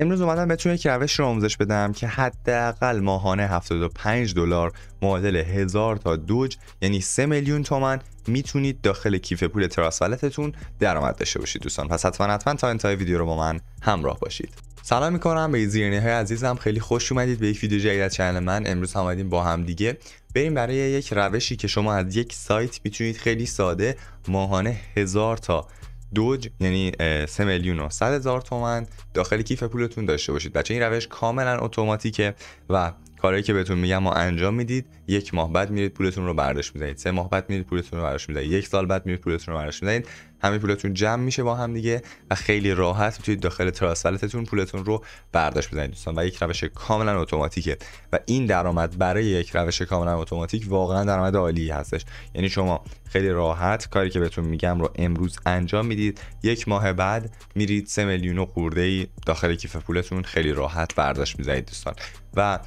امروز اومدم بهتون یک روش رو آموزش بدم که حداقل ماهانه 75 دلار معادل 1000 تا دوج یعنی 3 میلیون تومن میتونید داخل کیف پول تراسولتتون درآمد داشته باشید دوستان پس حتما حتما تا انتهای ویدیو رو با من همراه باشید سلام میکنم به زیرنی های عزیزم خیلی خوش اومدید به یک ویدیو جدید از چنل من امروز هم اومدیم با هم دیگه بریم برای یک روشی که شما از یک سایت میتونید خیلی ساده ماهانه 1000 تا دوج یعنی 3 میلیون و 100 هزار تومن داخل کیف پولتون داشته باشید بچه این روش کاملا اتوماتیکه و کارهایی که بهتون میگم و انجام میدید یک ماه بعد میرید پولتون رو برداشت میزنید سه ماه بعد میرید پولتون رو برداشت میزنید یک سال بعد میرید پولتون رو برداشت میزنید همه پولتون جمع میشه با هم دیگه و خیلی راحت میتونید داخل تراسلتتون پولتون رو برداشت بزنید دوستان و یک روش کاملا اتوماتیکه و این درآمد برای یک روش کاملا اتوماتیک واقعا درآمد عالی هستش یعنی شما خیلی راحت کاری که بهتون میگم رو امروز انجام میدید یک ماه بعد میرید سه میلیون و خورده ای داخل کیف پولتون خیلی راحت برداشت میزنید دوستان و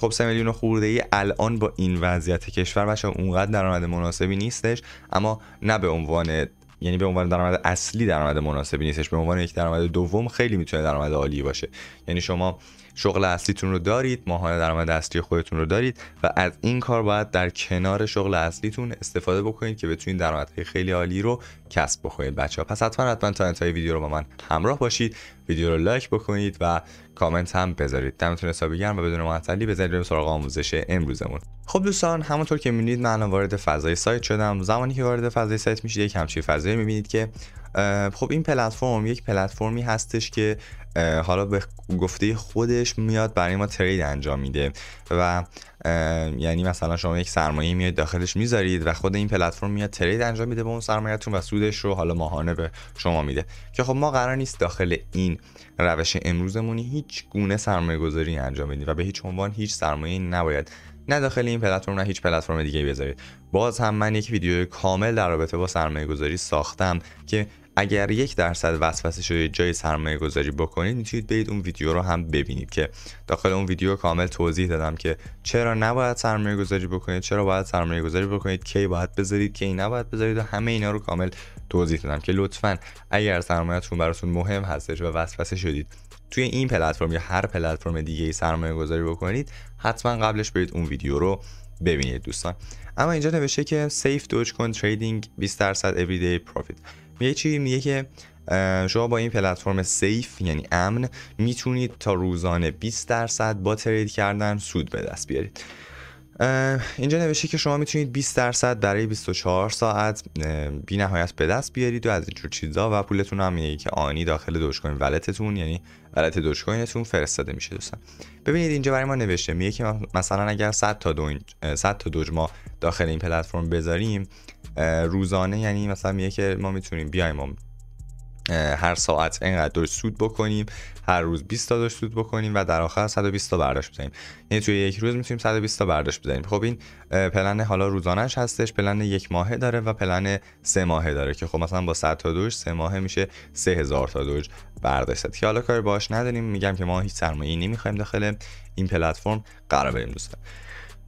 خب سه میلیون خورده ای الان با این وضعیت کشور بچه اونقدر درآمد مناسبی نیستش اما نه به عنوان یعنی به عنوان درآمد اصلی درآمد مناسبی نیستش به عنوان یک درآمد دوم خیلی میتونه درآمد عالی باشه یعنی شما شغل اصلیتون رو دارید ماهانه درآمد اصلی خودتون رو دارید و از این کار باید در کنار شغل اصلیتون استفاده بکنید که بتونید درآمدهای خیلی عالی رو کسب بکنید بچه ها پس حتما حتما تا انتهای ویدیو رو با من همراه باشید ویدیو رو لایک بکنید و کامنت هم بذارید دمتون حسابی گرم و بدون معطلی بذارید به سراغ آموزش امروزمون خب دوستان همونطور که میبینید من وارد فضای سایت شدم زمانی که وارد فضای سایت میشید یک همچین فضایی میبینید که خب این پلتفرم یک پلتفرمی هستش که حالا به گفته خودش میاد برای ما ترید انجام میده و یعنی مثلا شما یک سرمایه میاد داخلش میذارید و خود این پلتفرم میاد ترید انجام میده به اون سرمایهتون و سودش رو حالا ماهانه به شما میده که خب ما قرار نیست داخل این روش امروزمونی هیچ گونه سرمایه گذاری انجام بدید و به هیچ عنوان هیچ سرمایه نباید نه داخل این پلتفرم نه هیچ پلتفرم دیگه بذارید باز هم من یک ویدیو کامل در رابطه با سرمایه گذاری ساختم که اگر یک درصد وسوسه شده جای سرمایه گذاری بکنید میتونید برید اون ویدیو رو هم ببینید که داخل اون ویدیو کامل توضیح دادم که چرا نباید سرمایه گذاری بکنید چرا باید سرمایه گذاری بکنید کی باید بذارید کی نباید بذارید و همه اینا رو کامل توضیح دادم که لطفا اگر سرمایهتون براتون مهم هستش و وسوسه شدید توی این پلتفرم یا هر پلتفرم دیگه ای سرمایه گذاری بکنید حتما قبلش برید اون ویدیو رو ببینید دوستان اما اینجا نوشته که سیف دوج کن تریدینگ 20 درصد everyday پروفیت میگه چی میگه که شما با این پلتفرم سیف یعنی امن میتونید تا روزانه 20 درصد با ترید کردن سود به دست بیارید اینجا نوشته که شما میتونید 20 درصد برای 24 ساعت بی نهایت به دست بیارید و از اینجور چیزا و پولتون هم میگه که آنی داخل دوج ولتتون یعنی ولت دوج فرستاده میشه دوستان ببینید اینجا برای ما نوشته میگه که مثلا اگر 100 تا 100 تا دوج ما داخل این پلتفرم بذاریم روزانه یعنی مثلا میگه که ما میتونیم بیایم هر ساعت اینقدر سود بکنیم هر روز 20 تا دوش سود بکنیم و در آخر 120 تا برداشت بزنیم یعنی توی یک روز میتونیم 120 تا برداشت بزنیم خب این پلن حالا روزانش هستش پلن یک ماهه داره و پلن سه ماهه داره که خب مثلا با 100 تا دوش سه ماهه میشه 3000 تا دوش برداشت که حالا کاری باش نداریم میگم که ما هیچ سرمایه‌ای نمیخوایم داخل این پلتفرم قرار بریم دوستان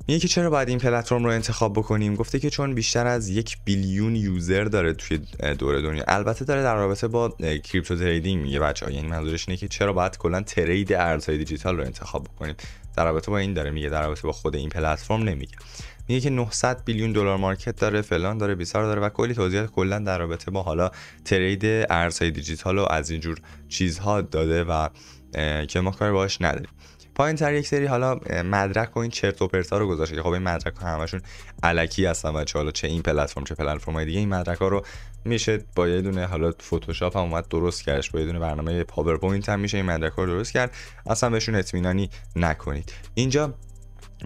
میگه که چرا باید این پلتفرم رو انتخاب بکنیم گفته که چون بیشتر از یک بیلیون یوزر داره توی دور دنیا البته داره در رابطه با کریپتو تریدینگ میگه بچه یعنی منظورش اینه که چرا باید کلا ترید ارزهای دیجیتال رو انتخاب بکنیم در رابطه با این داره میگه در رابطه با خود این پلتفرم نمیگه میگه که 900 بیلیون دلار مارکت داره فلان داره بیسار داره و کلی توضیحات کلا در رابطه با حالا ترید ارزهای دیجیتال و از اینجور چیزها داده و که ما کاری نداریم پایین تر یک سری حالا مدرک و این چرت و پرتا رو گذاشته که خب این مدرک ها همشون علکی هستن بچه حالا چه این پلتفرم چه پلتفرم های دیگه این مدرک ها رو میشه با یه دونه حالا فتوشاپ هم اومد درست کردش با یه دونه برنامه پاورپوینت هم میشه این مدرک ها رو درست کرد اصلا بهشون اطمینانی نکنید اینجا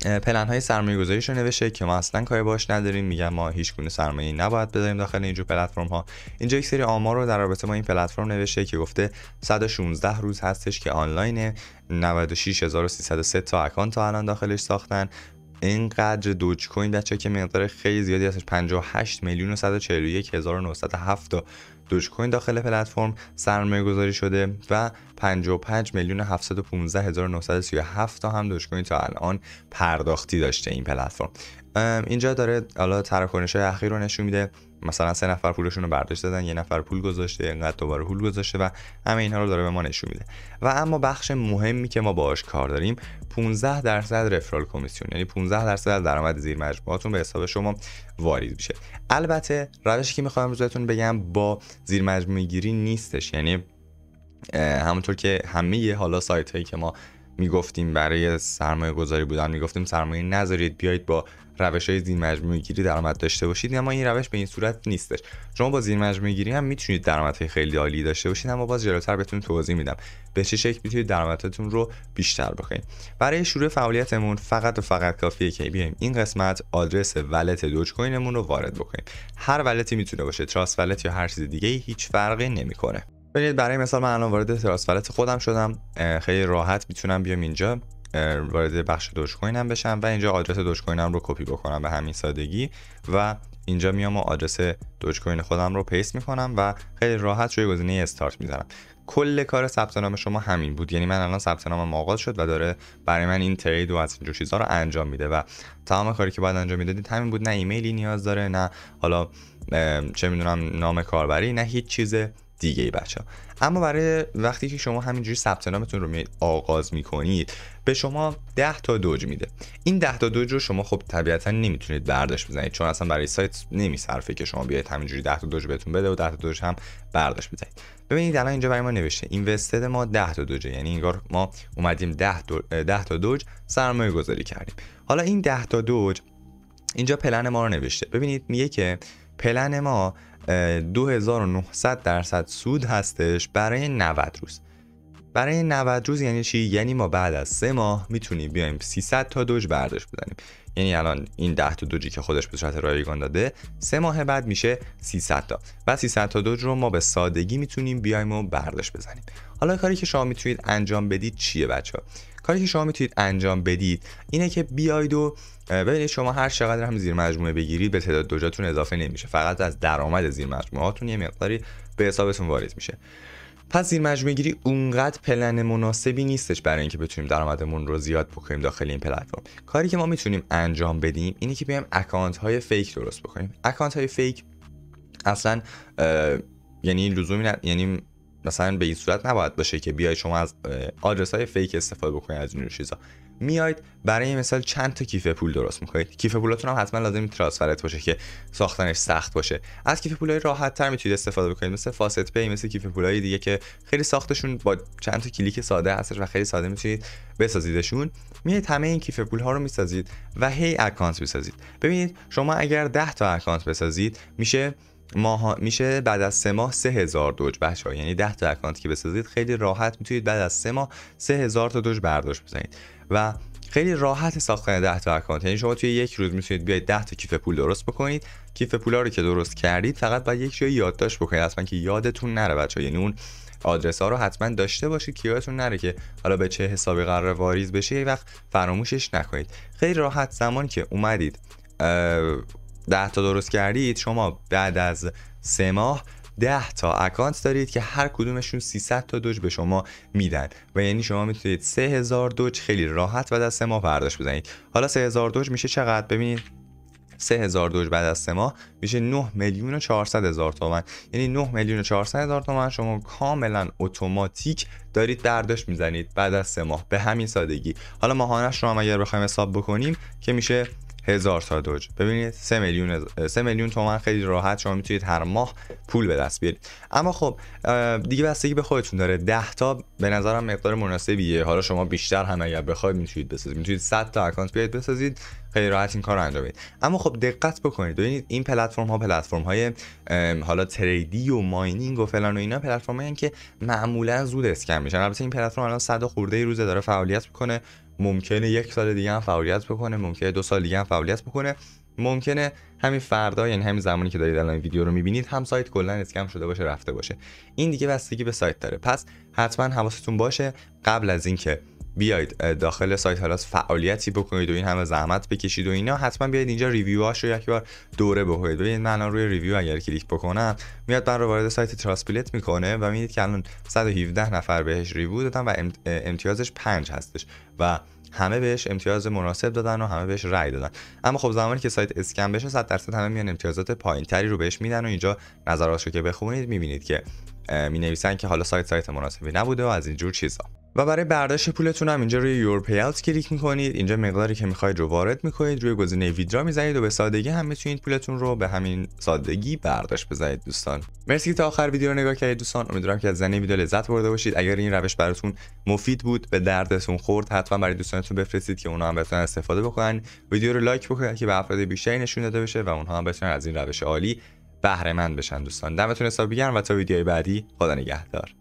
پلن های سرمایه گذاریش رو نوشته که ما اصلا کاری باش نداریم میگم ما هیچ گونه سرمایه نباید بذاریم داخل اینجور پلتفرم ها اینجا یک سری آمار رو در رابطه با این پلتفرم نوشته که گفته 116 روز هستش که آنلاینه 96303 تا اکانت تا الان داخلش ساختن اینقدر دوج کوین بچا که مقدار خیلی زیادی هستش 58 میلیون و 141 هزار دوج کوین داخل پلتفرم سرمایه گذاری شده و 55 میلیون 715 تا هم دوج کوین تا الان پرداختی داشته این پلتفرم اینجا داره حالا تراکنش های اخیر رو نشون میده مثلا سه نفر پولشون رو برداشت دادن یه نفر پول گذاشته انقدر دوباره پول گذاشته و همه اینها رو داره به ما نشون میده و اما بخش مهمی که ما باهاش کار داریم 15 درصد رفرال کمیسیون یعنی 15 درصد درآمد زیر مجموعاتون به حساب شما واریز میشه البته روشی که میخوام روزتون بگم با زیر مجموعه گیری نیستش یعنی همونطور که همه حالا سایت هایی که ما میگفتیم برای سرمایه گذاری بودن میگفتیم سرمایه نذارید بیایید با روش های زیر مجموعه گیری درآمد داشته باشید اما این روش به این صورت نیستش شما با زیر مجموعه گیری هم میتونید درآمدهای خیلی عالی داشته باشید اما باز جلوتر بهتون توضیح میدم به چه شکل میتونید درآمدتون رو بیشتر بخواید برای شروع فعالیتمون فقط و فقط کافیه که بیایم این قسمت آدرس ولت دوج کوینمون رو وارد بکنیم هر ولتی میتونه باشه تراست ولت یا هر چیز دیگه هیچ فرقی نمیکنه ببینید برای مثال من الان وارد تراسفلت خودم شدم خیلی راحت میتونم بیام اینجا وارد بخش دوج کوینم بشم و اینجا آدرس دوج کوینم رو کپی بکنم به همین سادگی و اینجا میام و آدرس دوج کوین خودم رو پیست میکنم و خیلی راحت روی گزینه استارت میزنم کل کار ثبت نام شما همین بود یعنی من الان ثبت نامم آغاز شد و داره برای من این ترید و از اینجور چیزا رو انجام میده و تمام کاری که باید انجام میدادید همین بود نه ایمیلی نیاز داره نه حالا چه میدونم نام کاربری نه هیچ چیز دیگه بچه ها. اما برای وقتی که شما همینجوری ثبت نامتون رو می آغاز میکنید به شما 10 تا دوج میده این 10 تا دوج رو شما خب طبیعتا نمیتونید برداشت بزنید چون اصلا برای سایت نمیصرفه که شما بیاید همینجوری 10 تا دوج بهتون بده و 10 تا دوج هم برداشت بزنید ببینید الان اینجا برای ما نوشته اینوستد ما 10 تا دوجه یعنی انگار ما اومدیم 10 تا دوج سرمایه گذاری کردیم حالا این 10 تا دوج اینجا پلن ما رو نوشته ببینید میگه که پلن ما 2900 درصد سود هستش برای 90 روز برای 90 روز یعنی چی یعنی ما بعد از سه ماه میتونیم بیایم 300 تا دوج برداشت بزنیم یعنی الان این 10 تا دوجی که خودش به صورت رایگان داده سه ماه بعد میشه 300 تا و 300 تا دوج رو ما به سادگی میتونیم بیایم و برداشت بزنیم حالا کاری که شما میتونید انجام بدید چیه بچه ها کاری که شما میتونید انجام بدید اینه که بیاید و ببینید شما هر چقدر هم زیر مجموعه بگیرید به تعداد دوجاتون اضافه نمیشه فقط از درآمد زیر مجموعه هاتون یه مقداری به حسابتون وارد میشه پس زیر مجموعه گیری اونقدر پلن مناسبی نیستش برای اینکه بتونیم درآمدمون رو زیاد بکنیم داخل این پلتفرم کاری که ما میتونیم انجام بدیم اینه که بیایم اکانت های فیک درست بکنیم اکانت های فیک اصلا یعنی لزومی یعنی مثلا به این صورت نباید باشه که بیاید شما از آدرس های فیک استفاده بکنید از اینجور چیزا میاید برای مثال چند تا کیف پول درست میکنید کیف پولتون هم حتما لازم ترانسفرت باشه که ساختنش سخت باشه از کیف پولای راحت تر میتونید استفاده بکنید مثل فاست پی مثل کیف پولای دیگه که خیلی ساختشون با چند تا کلیک ساده هستش و خیلی ساده میتونید بسازیدشون میاید همه این کیف پول ها رو میسازید و هی اکانت میسازید ببینید شما اگر 10 تا اکانت بسازید میشه ماه میشه بعد از سه ماه سه هزار دوج بچه یعنی 10 تا اکانت که بسازید خیلی راحت میتونید بعد از سه ماه سه هزار تا دوج برداشت بزنید و خیلی راحت ساختن 10 تا اکانت یعنی شما توی یک روز میتونید بیاید 10 تا کیف پول درست بکنید کیف پولا رو که درست کردید فقط باید یک جای یادداشت بکنید اصلا که یادتون نره بچه یعنی اون آدرس ها رو حتما داشته باشید که یادتون نره که حالا به چه حسابی قرار واریز بشه یه وقت فراموشش نکنید خیلی راحت زمان که اومدید 10 تا درست کردید شما بعد از سه ماه 10 تا اکانت دارید که هر کدومشون 300 تا دوج به شما میدن و یعنی شما میتونید 3000 دوج خیلی راحت بعد از سه ماه برداشت بزنید حالا 3000 دوج میشه چقدر ببینید 3000 دوج بعد از سه ماه میشه 9 میلیون و 400 هزار تومان. یعنی 9 میلیون و 400 هزار تومان شما کاملا اتوماتیک دارید برداشت میزنید بعد از سه ماه به همین سادگی حالا ماهانش رو هم اگر بخوایم حساب بکنیم که میشه هزار تا دوج ببینید سه میلیون 3 میلیون تومن خیلی راحت شما میتونید هر ماه پول به دست بیارید اما خب دیگه بستگی به خودتون داره 10 تا به نظرم مقدار مناسبیه حالا شما بیشتر هم اگر بخواید میتونید بسازید میتونید 100 تا اکانت بیاید بسازید خیلی راحت این کار رو انجام بدید اما خب دقت بکنید ببینید این پلتفرم ها پلتفرم های حالا تریدی و ماینینگ و فلان و اینا پلتفرم هایی که معمولا زود اسکم میشن البته این پلتفرم الان 100 خورده روزه داره فعالیت میکنه ممکنه یک سال دیگه هم فعالیت بکنه ممکنه دو سال دیگه هم فعالیت بکنه ممکنه همین فردا یعنی همین زمانی که دارید الان ویدیو رو میبینید هم سایت کلا اسکم شده باشه رفته باشه این دیگه بستگی به سایت داره پس حتما حواستون باشه قبل از اینکه بیاید داخل سایت هلاس فعالیتی بکنید و این همه زحمت بکشید و اینا حتما بیاید اینجا ریویو هاش رو یک بار دوره بکنید ببینید من الان روی ریویو اگر کلیک بکنم میاد من رو وارد سایت تراسپیلت میکنه و میبینید که الان 117 نفر بهش ریویو دادن و امتیازش 5 هستش و همه بهش امتیاز مناسب دادن و همه بهش رأی دادن اما خب زمانی که سایت اسکن بشه 100 درصد همه میان امتیازات پایینتری رو بهش میدن و اینجا نظراتشو که بخونید میبینید که می نویسن که حالا سایت سایت مناسبی نبوده و از جور چیزا و برای برداشت پولتون هم اینجا روی یور پیالت کلیک میکنید اینجا مقداری که میخواید رو وارد میکنید روی گزینه ویدرا میزنید و به سادگی هم میتونید پولتون رو به همین سادگی برداشت بزنید دوستان مرسی تا آخر ویدیو رو نگاه کردید دوستان امیدوارم که از زنی ویدیو لذت برده باشید اگر این روش براتون مفید بود به دردتون خورد حتما برای دوستانتون بفرستید که اونا هم بتونن استفاده بکنن ویدیو رو لایک بکنید که به افراد بیشتری نشون داده بشه و اونها هم بتونن از این روش عالی بهره مند بشن دوستان دمتون حساب گرم و تا ویدیوهای بعدی خدا نگهدار